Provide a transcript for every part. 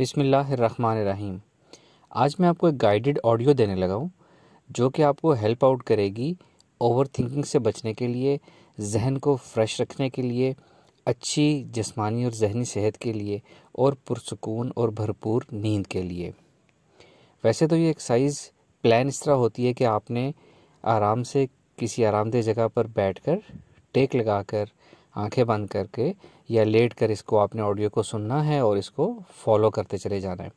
रहीम आज मैं आपको एक गाइडेड ऑडियो देने लगा हूँ जो कि आपको हेल्प आउट करेगी ओवर थिंकिंग से बचने के लिए जहन को फ्रेश रखने के लिए अच्छी जिस्मानी और जहनी सेहत के लिए और पुरसकून और भरपूर नींद के लिए वैसे तो ये एक्सरसाइज प्लान इस तरह होती है कि आपने आराम से किसी आरामदेह जगह पर बैठकर टेक लगाकर आंखें बंद करके या लेट कर इसको आपने ऑडियो को सुनना है और इसको फॉलो करते चले जाना है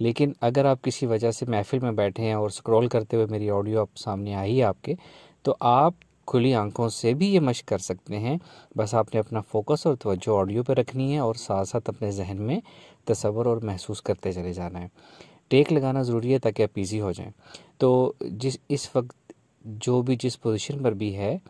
लेकिन अगर आप किसी वजह से महफिल में बैठे हैं और स्क्रॉल करते हुए मेरी ऑडियो आप सामने आई है आपके तो आप खुली आंखों से भी ये मश कर सकते हैं बस आपने अपना फोकस और तवज्जो ऑडियो पर रखनी है और साथ साथ अपने जहन में तस्वर और महसूस करते चले जाना है टेक लगाना ज़रूरी है ताकि आप ईजी हो जाएं तो जिस इस वक्त जो भी जिस पोजीशन पर भी है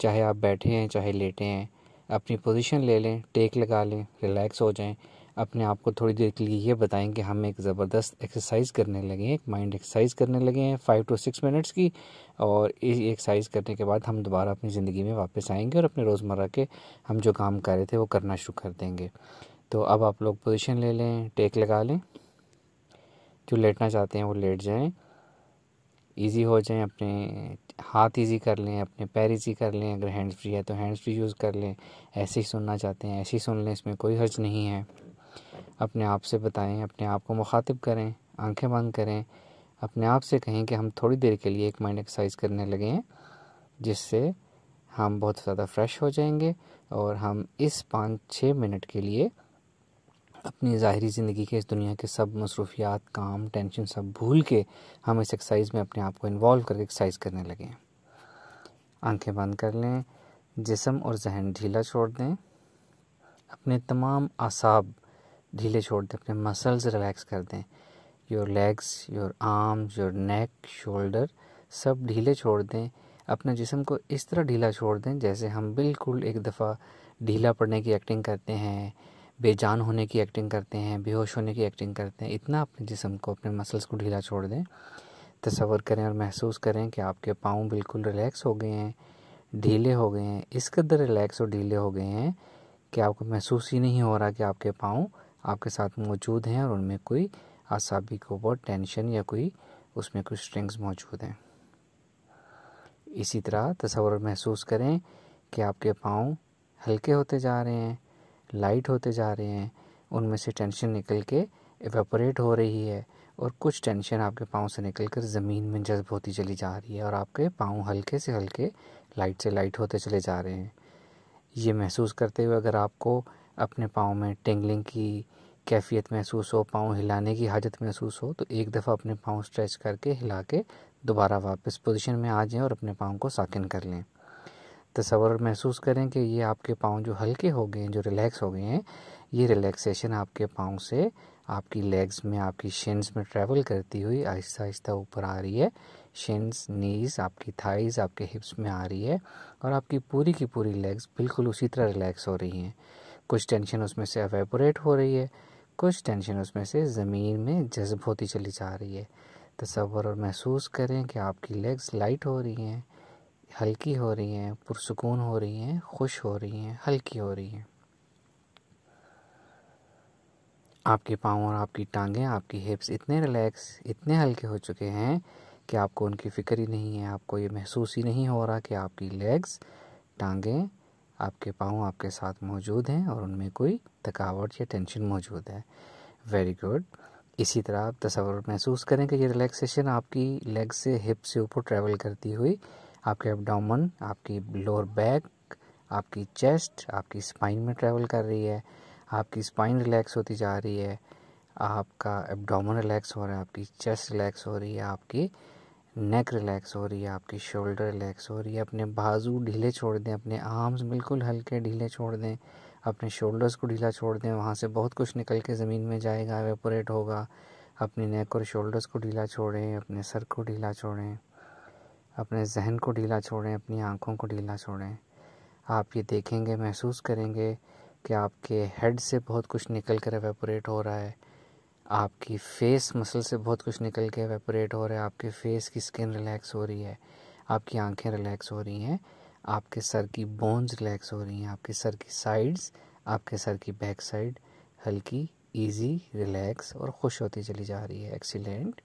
चाहे आप बैठे हैं चाहे लेटे हैं अपनी पोजीशन ले लें टेक लगा लें रिलैक्स हो जाएं अपने आप को थोड़ी देर के लिए ये बताएं कि हम एक ज़बरदस्त एक्सरसाइज करने लगे हैं एक माइंड एक्सरसाइज करने लगे हैं फ़ाइव टू सिक्स मिनट्स की और इस एक्सरसाइज करने के बाद हम दोबारा अपनी ज़िंदगी में वापस आएंगे और अपने रोज़मर्रा के हम जो काम कर रहे थे वो करना शुरू कर देंगे तो अब आप लोग पोजिशन ले लें टेक लगा लें जो लेटना चाहते हैं वो लेट जाएँ ईज़ी हो जाएँ अपने हाथ ईजी कर लें अपने पैर ईजी कर लें अगर हैंड्स फ्री है तो हैंड्स फ्री यूज़ कर लें ऐसे ही सुनना चाहते हैं ऐसे ही सुन लें इसमें कोई हर्ज नहीं है अपने आप से बताएं अपने आप को मुखातिब करें आंखें बंद करें अपने आप से कहें कि हम थोड़ी देर के लिए एक माइंड एक्सरसाइज करने लगे हैं जिससे हम बहुत ज़्यादा फ्रेश हो जाएंगे और हम इस पाँच छः मिनट के लिए अपनी ज़ाहरी ज़िंदगी के इस दुनिया के सब मसरूफियात काम टेंशन सब भूल के हम इस एक्सरसाइज में अपने आप को इन्वॉल्व करके एक्सरसाइज करने लगे आंखें बंद कर लें जिसम और जहन ढीला छोड़ दें अपने तमाम आसाब ढीले छोड़ दें अपने मसल्स रिलैक्स कर दें your legs your arms your neck shoulder सब ढीले छोड़ दें अपने जिसम को इस तरह ढीला छोड़ दें जैसे हम बिल्कुल एक दफ़ा ढीला पड़ने की एक्टिंग करते हैं बेजान होने की एक्टिंग करते हैं बेहोश होने की एक्टिंग करते हैं इतना अपने जिसम को अपने मसल्स को ढीला छोड़ दें तस्वर करें और महसूस करें कि आपके पाँव बिल्कुल रिलैक्स हो गए हैं ढीले हो गए हैं इस कदर रिलैक्स और ढीले हो गए हैं कि आपको महसूस ही नहीं हो रहा कि आपके पाँव आपके साथ मौजूद हैं और उनमें कोई आसाबी को बहुत टेंशन या कोई उसमें कुछ स्ट्रिंग्स मौजूद हैं इसी तरह तस्वर महसूस करें कि आपके पाँव हल्के होते जा रहे हैं लाइट होते जा रहे हैं उनमें से टेंशन निकल के एवेपोरेट हो रही है और कुछ टेंशन आपके पाँव से निकल कर ज़मीन में जज्ब होती चली जा रही है और आपके पाँव हल्के से हल्के लाइट से लाइट होते चले जा रहे हैं ये महसूस करते हुए अगर आपको अपने पाँव में टेंगलिंग की कैफियत महसूस हो पाँव हिलाने की हाजत महसूस हो तो एक दफ़ा अपने पाँव स्ट्रेच करके हिला के दोबारा वापस पोजीशन में आ जाएं और अपने पाँव को साकिन कर लें तस्वर महसूस करें कि ये आपके पाँव जो हल्के हो गए हैं जो रिलैक्स हो गए हैं ये रिलैक्सेशन आपके पाँव से आपकी लेग्स में आपकी शिन्स में ट्रैवल करती हुई आहिस्ता आहिस्ता ऊपर आ रही है शिन्स नीज आपकी थाइज आपके हिप्स में आ रही है और आपकी पूरी की पूरी लेग्स बिल्कुल उसी तरह रिलैक्स हो रही हैं कुछ टेंशन उसमें से अवेपोरेट हो रही है कुछ टेंशन उसमें से ज़मीन में जज्ब होती चली जा रही है तस्वर और महसूस करें कि आपकी लेग्स लाइट हो रही हैं हल्की हो रही हैं पुरसकून हो रही हैं खुश हो रही हैं हल्की हो रही हैं आपके पाँव और आपकी टांगें आपकी हिप्स इतने रिलैक्स इतने हल्के हो चुके हैं कि आपको उनकी फ़िक्र ही नहीं है आपको ये महसूस ही नहीं हो रहा कि आपकी लेग्स टांगें आपके पाँव आपके साथ मौजूद हैं और उनमें कोई थकावट या टेंशन मौजूद है वेरी गुड इसी तरह आप तस्वर महसूस करें कि ये रिलैक्सेशन आपकी लेग से हिप से ऊपर ट्रैवल करती हुई आपके एबडामन आपकी लोअर बैक आपकी चेस्ट आपकी स्पाइन में ट्रैवल कर रही है आपकी स्पाइन रिलैक्स होती जा रही है आपका एबडामन रिलैक्स हो रहा है आपकी चेस्ट रिलैक्स हो रही है आपकी नेक रिलैक्स हो रही है आपकी शोल्डर रिलैक्स हो रही है अपने बाजू ढीले छोड़ दें अपने आर्म्स बिल्कुल हल्के ढीले छोड़ दें अपने शोल्डर्स को ढीला छोड़ दें वहाँ से बहुत कुछ निकल के ज़मीन में जाएगा वेपोरेट होगा अपने नेक और शोल्डर्स को ढीला छोड़ें अपने सर को ढीला छोड़ें अपने जहन को ढीला छोड़ें अपनी आँखों को ढीला छोड़ें आप ये देखेंगे महसूस करेंगे कि आपके हेड से बहुत कुछ निकल कर एवेपोरेट हो रहा है आपकी फेस मसल से बहुत कुछ निकल के एवेपोरेट हो रहा है आपके फेस की स्किन रिलैक्स हो रही है आपकी आंखें रिलैक्स हो रही हैं आपके सर की बोन्स रिलैक्स हो रही हैं आपके सर की साइड्स आपके सर की बैक साइड हल्की इजी रिलैक्स और खुश होती चली जा रही है एक्सीलेंट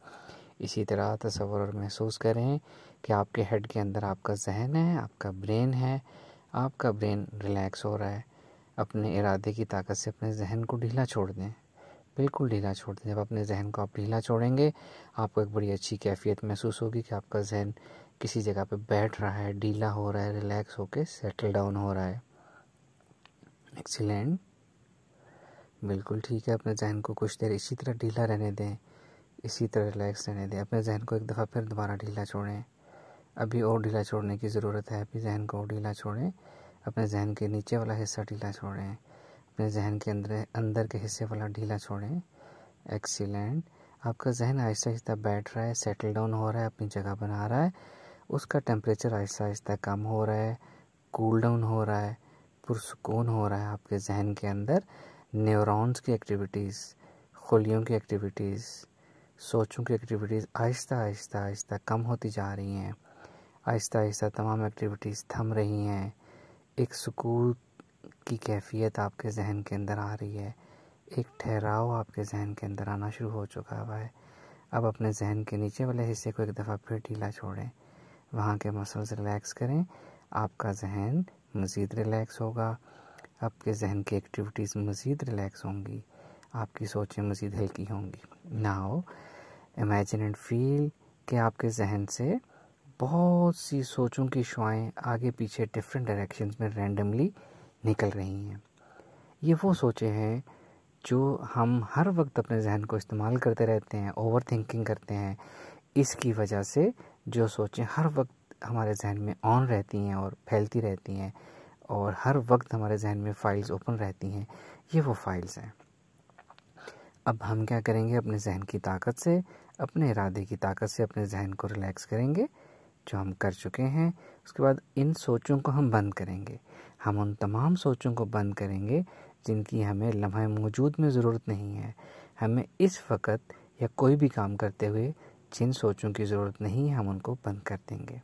इसी तरह तस्वर और महसूस करें कि आपके हेड के अंदर आपका जहन है आपका ब्रेन है आपका ब्रेन रिलैक्स हो रहा है अपने इरादे की ताकत से अपने जहन को ढीला छोड़ दें बिल्कुल ढीला छोड़ दें जब अपने जहन को आप ढीला छोड़ेंगे आपको एक बड़ी अच्छी कैफियत महसूस होगी कि आपका जहन किसी जगह पे बैठ रहा है ढीला हो रहा है रिलैक्स होके सेटल डाउन हो रहा है एक्सीलेंट बिल्कुल ठीक है अपने जहन को कुछ देर इसी तरह ढीला रहने दें इसी तरह रिलैक्स रहने दें अपने जहन को एक दफ़ा फिर दोबारा ढीला छोड़ें अभी और ढीला छोड़ने की ज़रूरत है अभी जहन को और ढीला छोड़ें अपने जहन के नीचे वाला हिस्सा ढीला छोड़ें अपने जहन के अंदर अंदर के हिस्से वाला ढीला छोड़ें एक्सीलेंट आपका जहन आहिस्ता आहिस्ता बैठ रहा है सेटल डाउन हो रहा है अपनी जगह बना रहा है उसका टेम्परेचर आहिस्ता आहिस्ता कम हो रहा है कूल डाउन हो रहा है पुरसकून हो रहा है आपके जहन के अंदर न्यूरॉन्स की एक्टिविटीज़ खुलियों की एक्टिविटीज़ सोचों की एक्टिविटीज़ आहिस्ता आहिस्ता आहिस्ता कम होती जा रही हैं आहिस्ता आहिस्ता तमाम एक्टिविटीज़ थम रही हैं एक सुकून की कैफियत आपके जहन के अंदर आ रही है एक ठहराव आपके जहन के अंदर आना शुरू हो चुका हुआ है अब अपने जहन के नीचे वाले हिस्से को एक दफ़ा फिर ढीला छोड़ें वहाँ के मसल्स रिलैक्स करें आपका जहन मज़ीद रिलैक्स होगा आपके जहन की एक्टिविटीज़ मज़ीद रिलैक्स होंगी आपकी सोचें मज़ीद हल्की होंगी नाओ इमेजिन एंड फील कि आपके जहन से बहुत सी सोचों की शुआएँ आगे पीछे डिफरेंट डायरेक्शंस में रैंडमली निकल रही हैं ये वो सोचें हैं जो हम हर वक्त अपने जहन को इस्तेमाल करते रहते हैं ओवर थिंकिंग करते हैं इसकी वजह से जो सोचें हर वक्त हमारे जहन में ऑन रहती हैं और फैलती रहती हैं और हर वक्त हमारे जहन में फ़ाइल्स ओपन रहती हैं ये वो फ़ाइल्स हैं अब हम क्या करेंगे अपने जहन की ताकत से अपने इरादे की ताकत से अपने जहन को रिलैक्स करेंगे जो हम कर चुके हैं उसके बाद इन सोचों को हम बंद करेंगे हम उन तमाम सोचों को बंद करेंगे जिनकी हमें लम्हे मौजूद में ज़रूरत नहीं है हमें इस वक्त या कोई भी काम करते हुए जिन सोचों की ज़रूरत नहीं है हम उनको बंद कर देंगे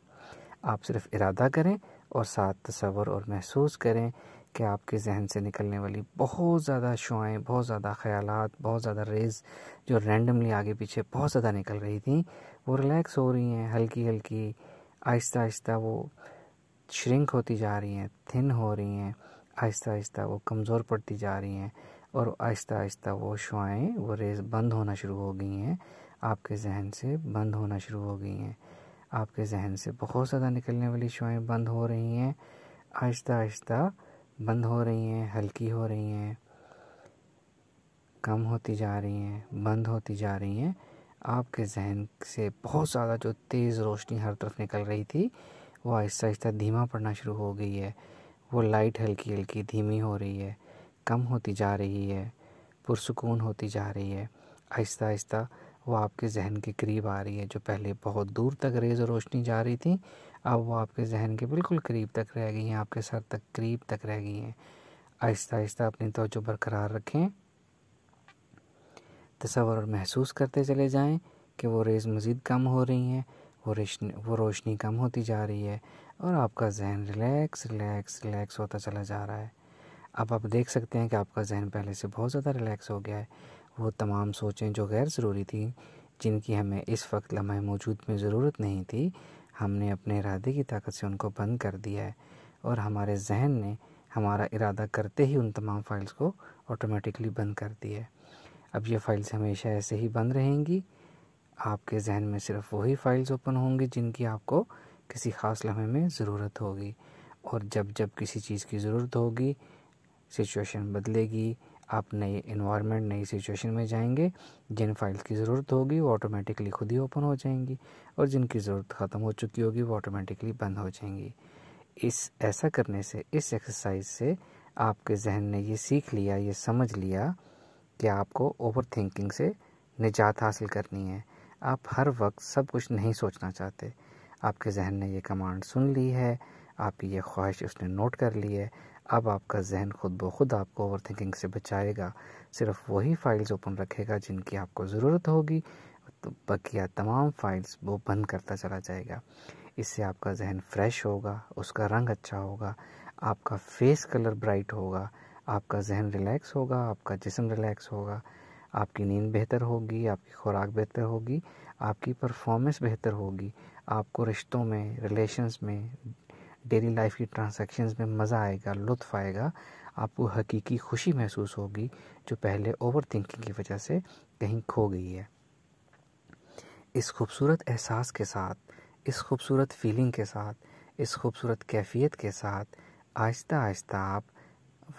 आप सिर्फ इरादा करें और साथ तस्वर और महसूस करें कि आपके जहन से निकलने वाली बहुत ज़्यादा शुआएँ बहुत ज़्यादा ख्याल बहुत ज़्यादा रेज जो रैंडमली आगे पीछे बहुत ज़्यादा निकल रही थी वो रिलैक्स हो रही हैं हल्की हल्की आहिस्ता आहिस्ता वो श्रिंक होती जा रही हैं थिन हो रही हैं आहिस्ता आहिस्ता वो कमज़ोर पड़ती जा रही हैं और आहिस्ता आहिस्ता वो शुआएँ वो रेस बंद होना शुरू हो गई हैं आपके जहन से बंद होना शुरू हो गई हैं आपके जहन से बहुत ज़्यादा निकलने वाली शुआएँ बंद हो रही हैं आहिस्ता आहिस्ता बंद हो रही हैं हल्की हो रही हैं कम होती जा रही हैं बंद होती जा रही हैं आपके जहन से बहुत ज़्यादा जो तेज़ रोशनी हर तरफ निकल रही थी वो आहिस्ता आहिस्ता धीमा पड़ना शुरू हो गई है वो लाइट हल्की हल्की धीमी हो रही है कम होती जा रही है पुरसकून होती जा रही है आहिस्ता आहिस्ता वो आपके जहन के करीब आ रही है जो पहले बहुत दूर तक रेज़ रोशनी जा रही थी अब वो आपके जहन के बिल्कुल करीब तक रह गई हैं आपके सर तक करीब तक रह गई हैं आहिस्ता आहिस्ता अपनी तोजो बरकरार रखें तस्वर महसूस करते चले जाएं कि वो रेज़ मज़ीद कम हो रही हैं वो रोशनी वो रोशनी कम होती जा रही है और आपका जहन रिलैक्स रिलैक्स रिलैक्स होता चला जा रहा है अब आप देख सकते हैं कि आपका जहन पहले से बहुत ज़्यादा रिलैक्स हो गया है वो तमाम सोचें जो गैर ज़रूरी थी जिनकी हमें इस वक्त लम्हे मौजूद में ज़रूरत नहीं थी हमने अपने इरादे की ताकत से उनको बंद कर दिया है और हमारे जहन ने हमारा इरादा करते ही उन तमाम फाइल्स को ऑटोमेटिकली बंद कर दिया है अब ये फाइल्स हमेशा ऐसे ही बंद रहेंगी आपके जहन में सिर्फ वही फाइल्स ओपन होंगी जिनकी आपको किसी ख़ास लम्हे में ज़रूरत होगी और जब जब किसी चीज़ की ज़रूरत होगी सिचुएशन बदलेगी आप नए इन्वामेंट नई सिचुएशन में जाएंगे जिन फाइल्स की ज़रूरत होगी वो ऑटोमेटिकली खुद ही ओपन हो जाएंगी और जिनकी ज़रूरत ख़त्म हो चुकी होगी वो ऑटोमेटिकली बंद हो जाएंगी इस ऐसा करने से इस एक्सरसाइज से आपके जहन ने ये सीख लिया ये समझ लिया कि आपको ओवर थिंकिंग से निजात हासिल करनी है आप हर वक्त सब कुछ नहीं सोचना चाहते आपके जहन ने यह कमांड सुन ली है आपकी ये ख्वाहिश उसने नोट कर ली है अब आपका जहन खुद ब खुद आपको ओवर थिंकिंग से बचाएगा सिर्फ वही फ़ाइल्स ओपन रखेगा जिनकी आपको ज़रूरत होगी तो बकिया तमाम फाइल्स वो बंद करता चला जाएगा इससे आपका जहन फ्रेश होगा उसका रंग अच्छा होगा आपका फेस कलर ब्राइट होगा आपका जहन रिलैक्स होगा आपका जिसम रिलैक्स होगा आपकी नींद बेहतर होगी आपकी खुराक बेहतर होगी आपकी परफॉर्मेंस बेहतर होगी आपको रिश्तों में रिलेशंस में डेली लाइफ की ट्रांसैक्शंस में मज़ा आएगा लुत्फ आएगा आपको हकीकी खुशी महसूस होगी जो पहले ओवर थिंकिंग की वजह से कहीं खो गई है इस खूबसूरत एहसास के साथ इस खूबसूरत फीलिंग के साथ इस खूबसूरत कैफियत के साथ आहिस्ता आहिस्ता आप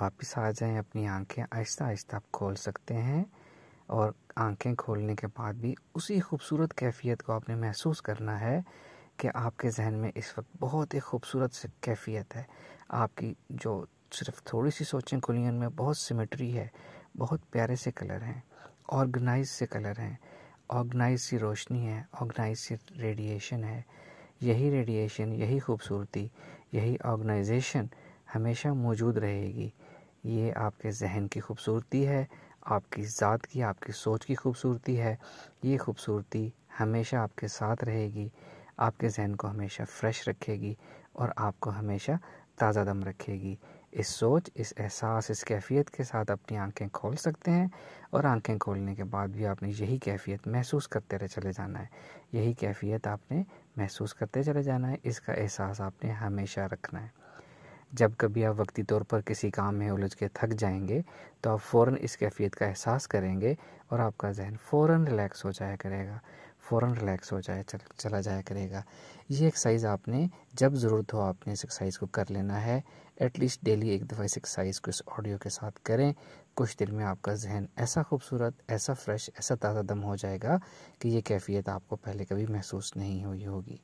वापस आ जाएं अपनी आंखें आहिस्ता आहिस्ता आप खोल सकते हैं और आंखें खोलने के बाद भी उसी खूबसूरत कैफियत को आपने महसूस करना है कि आपके जहन में इस वक्त बहुत ही खूबसूरत कैफियत है आपकी जो सिर्फ थोड़ी सी सोचें खुली उनमें बहुत सिमेट्री है बहुत प्यारे से कलर हैं ऑर्गेनाइज से कलर हैं ऑर्गेनाइज सी रोशनी है ऑर्गेनाइज सी रेडिएशन है यही रेडिएशन यही खूबसूरती यही ऑर्गेनाइजेशन हमेशा मौजूद रहेगी ये आपके जहन की खूबसूरती है आपकी ज़ात की आपकी सोच की खूबसूरती है ये खूबसूरती हमेशा आपके साथ रहेगी आपके जहन को हमेशा फ्रेश रखेगी और आपको हमेशा ताज़ा दम रखेगी इस सोच इस एहसास इस कैफियत के साथ अपनी आंखें खोल सकते हैं और आंखें खोलने के बाद भी आपने यही कैफियत महसूस करते रहे चले जाना है यही कैफियत आपने महसूस करते चले जाना है इसका एहसास आपने हमेशा रखना है जब कभी आप वक्ती तौर पर किसी काम में उलझ के थक जाएंगे तो आप फ़ौर इस कैफियत का एहसास करेंगे और आपका जहन फ़ौर रिलैक्स हो जाया करेगा फ़ौर रिलैक्स हो जाए चल, चला जाया करेगा ये एक्सरसाइज आपने जब ज़रूरत हो आपने इस एक्सरसाइज को कर लेना है एटलीस्ट डेली एक दफ़ा इस एक्सरसाइज को इस ऑडियो के साथ करें कुछ दिन में आपका जहन ऐसा खूबसूरत ऐसा फ्रेश ऐसा ताज़ा दम हो जाएगा कि ये कैफियत आपको पहले कभी महसूस नहीं हुई होगी